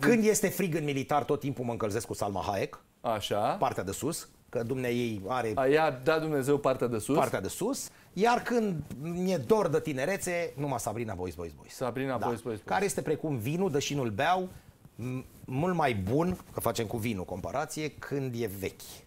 Când este frig în militar, tot timpul mă încălzesc cu Salma Hayek. Așa. Partea de sus, că dumnei are... Aia, da Dumnezeu partea de sus. Partea de sus. Iar când mi-e dor de tinerețe, numai Sabrina Boys, Boys, Boys. Sabrina da. Boys, Boys, Boys. Care este precum vinul, deși nu-l beau, mult mai bun, că facem cu vinul comparație, când e vechi.